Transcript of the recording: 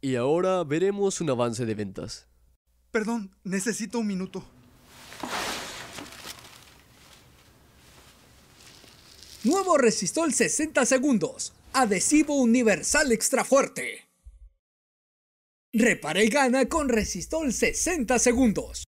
Y ahora veremos un avance de ventas. Perdón, necesito un minuto. Nuevo resistol 60 segundos. Adhesivo universal extra fuerte. Repara y gana con resistol 60 segundos.